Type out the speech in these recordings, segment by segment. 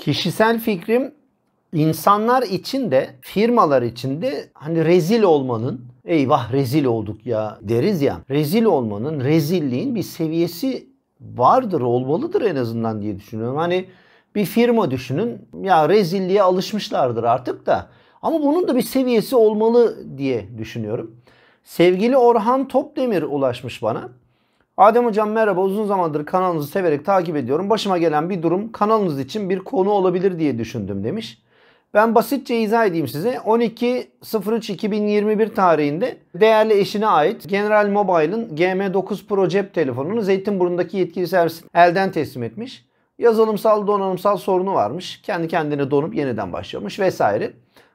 Kişisel fikrim insanlar için de firmalar için de hani rezil olmanın eyvah rezil olduk ya deriz ya. Rezil olmanın, rezilliğin bir seviyesi vardır, olmalıdır en azından diye düşünüyorum. Hani bir firma düşünün ya rezilliğe alışmışlardır artık da ama bunun da bir seviyesi olmalı diye düşünüyorum. Sevgili Orhan Topdemir ulaşmış bana. Adem Hocam merhaba uzun zamandır kanalınızı severek takip ediyorum. Başıma gelen bir durum kanalınız için bir konu olabilir diye düşündüm demiş. Ben basitçe izah edeyim size. 12.03.2021 tarihinde değerli eşine ait General Mobile'ın GM9 Pro cep telefonunu Zeytinburnu'ndaki yetkili servis elden teslim etmiş. Yazılımsal donanımsal sorunu varmış. Kendi kendine donup yeniden başlamış vesaire.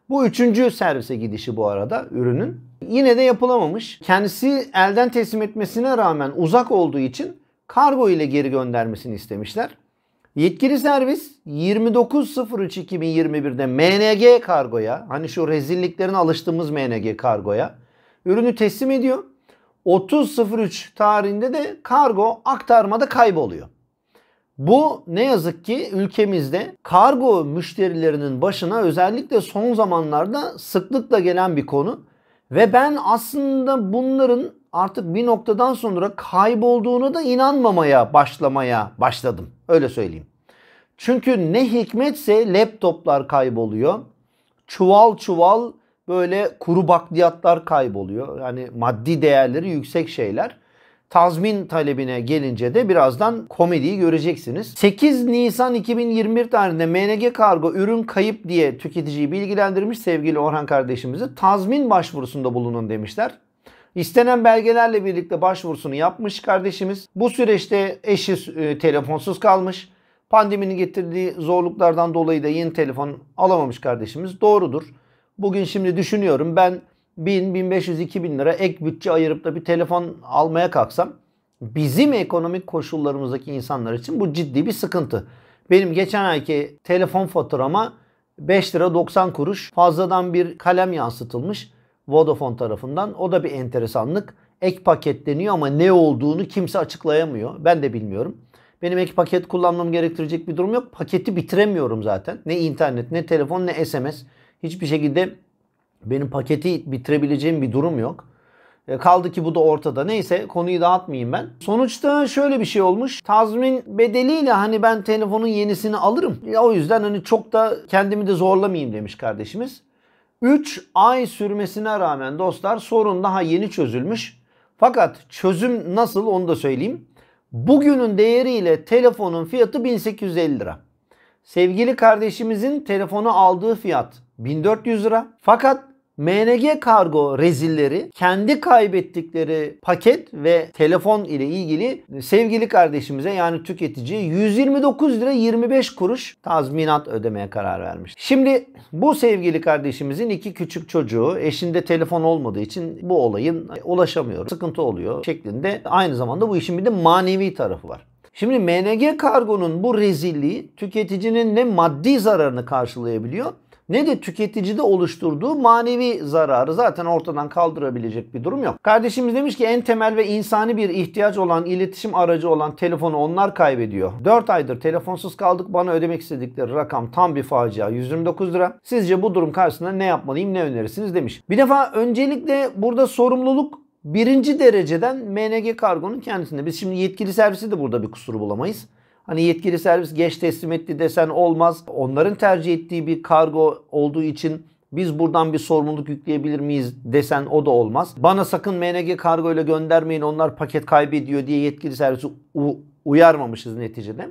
Bu üçüncü servise gidişi bu arada ürünün. Yine de yapılamamış. Kendisi elden teslim etmesine rağmen uzak olduğu için kargo ile geri göndermesini istemişler. Yetkili servis 29.03.2021'de MNG kargoya hani şu rezilliklerin alıştığımız MNG kargoya ürünü teslim ediyor. 30.03 tarihinde de kargo aktarmada kayboluyor. Bu ne yazık ki ülkemizde kargo müşterilerinin başına özellikle son zamanlarda sıklıkla gelen bir konu. Ve ben aslında bunların artık bir noktadan sonra kaybolduğuna da inanmamaya başlamaya başladım. Öyle söyleyeyim. Çünkü ne hikmetse laptoplar kayboluyor. Çuval çuval böyle kuru bakliyatlar kayboluyor. Yani maddi değerleri yüksek şeyler. Tazmin talebine gelince de birazdan komediyi göreceksiniz. 8 Nisan 2021 tarihinde MNG Kargo ürün kayıp diye tüketiciyi bilgilendirmiş sevgili Orhan kardeşimizi. Tazmin başvurusunda bulunun demişler. İstenen belgelerle birlikte başvurusunu yapmış kardeşimiz. Bu süreçte eşi e, telefonsuz kalmış. Pandeminin getirdiği zorluklardan dolayı da yeni telefon alamamış kardeşimiz. Doğrudur. Bugün şimdi düşünüyorum ben 1000, 1500, 2000 lira ek bütçe ayırıp da bir telefon almaya kalksam bizim ekonomik koşullarımızdaki insanlar için bu ciddi bir sıkıntı. Benim geçen ayki telefon faturama 5 lira 90 kuruş fazladan bir kalem yansıtılmış Vodafone tarafından. O da bir enteresanlık. Ek paket deniyor ama ne olduğunu kimse açıklayamıyor. Ben de bilmiyorum. Benim ek paket kullanmam gerektirecek bir durum yok. Paketi bitiremiyorum zaten. Ne internet, ne telefon, ne SMS. Hiçbir şekilde benim paketi bitirebileceğim bir durum yok. E, kaldı ki bu da ortada. Neyse konuyu dağıtmayayım ben. Sonuçta şöyle bir şey olmuş. Tazmin bedeliyle hani ben telefonun yenisini alırım. Ya o yüzden hani çok da kendimi de zorlamayayım demiş kardeşimiz. 3 ay sürmesine rağmen dostlar sorun daha yeni çözülmüş. Fakat çözüm nasıl onu da söyleyeyim. Bugünün değeriyle telefonun fiyatı 1850 lira. Sevgili kardeşimizin telefonu aldığı fiyat 1400 lira. Fakat MNG kargo rezilleri kendi kaybettikleri paket ve telefon ile ilgili sevgili kardeşimize yani tüketici 129 lira 25 kuruş tazminat ödemeye karar vermiş. Şimdi bu sevgili kardeşimizin iki küçük çocuğu eşinde telefon olmadığı için bu olayın e, ulaşamıyor, sıkıntı oluyor şeklinde aynı zamanda bu işin bir de manevi tarafı var. Şimdi MNG kargonun bu rezilliği tüketicinin ne maddi zararını karşılayabiliyor ne de tüketicide oluşturduğu manevi zararı zaten ortadan kaldırabilecek bir durum yok. Kardeşimiz demiş ki en temel ve insani bir ihtiyaç olan iletişim aracı olan telefonu onlar kaybediyor. 4 aydır telefonsuz kaldık bana ödemek istedikleri rakam tam bir facia 129 lira. Sizce bu durum karşısında ne yapmalıyım ne önerirsiniz demiş. Bir defa öncelikle burada sorumluluk birinci dereceden MNG kargonun kendisinde. Biz şimdi yetkili servisi de burada bir kusur bulamayız. Hani yetkili servis geç teslim etti desen olmaz. Onların tercih ettiği bir kargo olduğu için biz buradan bir sorumluluk yükleyebilir miyiz desen o da olmaz. Bana sakın MNG kargo ile göndermeyin onlar paket kaybediyor diye yetkili servisi uyarmamışız neticede.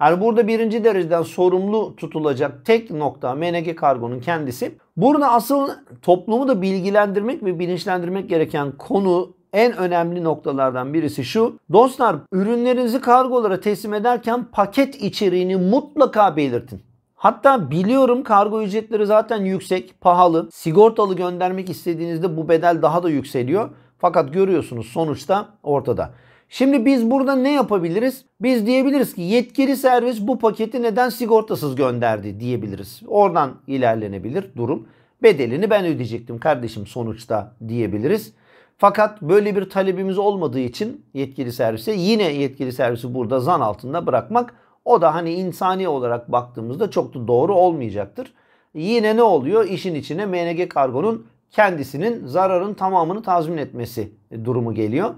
Yani burada birinci dereceden sorumlu tutulacak tek nokta MNG Kargo'nun kendisi. Burada asıl toplumu da bilgilendirmek ve bilinçlendirmek gereken konu en önemli noktalardan birisi şu. Dostlar ürünlerinizi kargolara teslim ederken paket içeriğini mutlaka belirtin. Hatta biliyorum kargo ücretleri zaten yüksek, pahalı. Sigortalı göndermek istediğinizde bu bedel daha da yükseliyor. Fakat görüyorsunuz sonuçta ortada. Şimdi biz burada ne yapabiliriz? Biz diyebiliriz ki yetkili servis bu paketi neden sigortasız gönderdi diyebiliriz. Oradan ilerlenebilir durum. Bedelini ben ödeyecektim kardeşim sonuçta diyebiliriz. Fakat böyle bir talebimiz olmadığı için yetkili servise yine yetkili servisi burada zan altında bırakmak o da hani insani olarak baktığımızda çok da doğru olmayacaktır. Yine ne oluyor? İşin içine MNG kargonun kendisinin zararın tamamını tazmin etmesi durumu geliyor.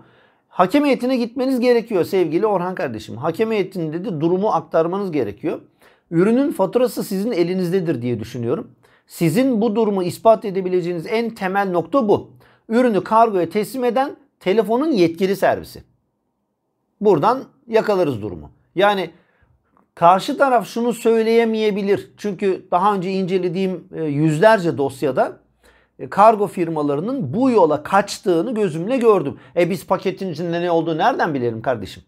Hakem heyetine gitmeniz gerekiyor sevgili Orhan kardeşim. Hakem heyetinde de durumu aktarmanız gerekiyor. Ürünün faturası sizin elinizdedir diye düşünüyorum. Sizin bu durumu ispat edebileceğiniz en temel nokta bu ürünü kargoya teslim eden telefonun yetkili servisi. Buradan yakalarız durumu. Yani karşı taraf şunu söyleyemeyebilir. Çünkü daha önce incelediğim e, yüzlerce dosyada e, kargo firmalarının bu yola kaçtığını gözümle gördüm. E biz paketin içinde ne olduğu nereden bilelim kardeşim?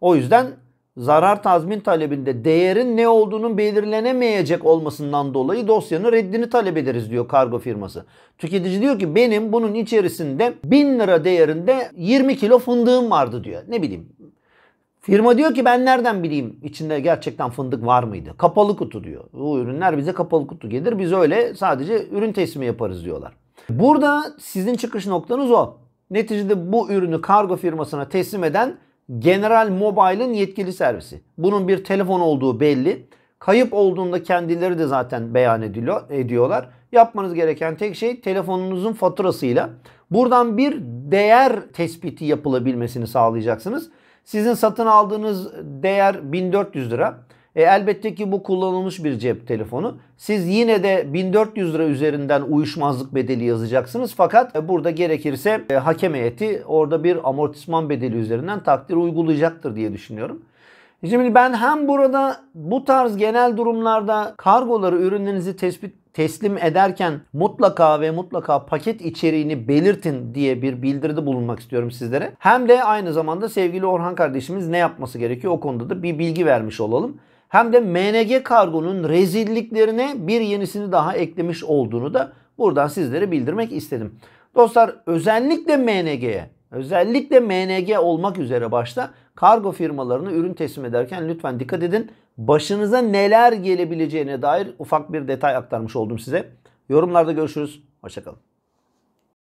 O yüzden zarar tazmin talebinde değerin ne olduğunun belirlenemeyecek olmasından dolayı dosyanın reddini talep ederiz diyor kargo firması. Tüketici diyor ki benim bunun içerisinde 1000 lira değerinde 20 kilo fındığım vardı diyor. Ne bileyim. Firma diyor ki ben nereden bileyim içinde gerçekten fındık var mıydı? Kapalı kutu diyor. Bu ürünler bize kapalı kutu gelir. Biz öyle sadece ürün teslimi yaparız diyorlar. Burada sizin çıkış noktanız o. Neticede bu ürünü kargo firmasına teslim eden General Mobile'ın yetkili servisi. Bunun bir telefon olduğu belli. Kayıp olduğunda kendileri de zaten beyan ediyorlar. Yapmanız gereken tek şey telefonunuzun faturasıyla buradan bir değer tespiti yapılabilmesini sağlayacaksınız. Sizin satın aldığınız değer 1400 lira. E, elbette ki bu kullanılmış bir cep telefonu. Siz yine de 1400 lira üzerinden uyuşmazlık bedeli yazacaksınız. Fakat e, burada gerekirse e, hakem heyeti orada bir amortisman bedeli üzerinden takdir uygulayacaktır diye düşünüyorum. Şimdi ben hem burada bu tarz genel durumlarda kargoları ürünlerinizi tespit teslim ederken mutlaka ve mutlaka paket içeriğini belirtin diye bir bildiride bulunmak istiyorum sizlere. Hem de aynı zamanda sevgili Orhan kardeşimiz ne yapması gerekiyor o konuda da bir bilgi vermiş olalım hem de MNG Kargo'nun rezilliklerine bir yenisini daha eklemiş olduğunu da buradan sizlere bildirmek istedim. Dostlar özellikle MNG'ye özellikle MNG olmak üzere başta kargo firmalarını ürün teslim ederken lütfen dikkat edin. Başınıza neler gelebileceğine dair ufak bir detay aktarmış oldum size. Yorumlarda görüşürüz. Hoşçakalın.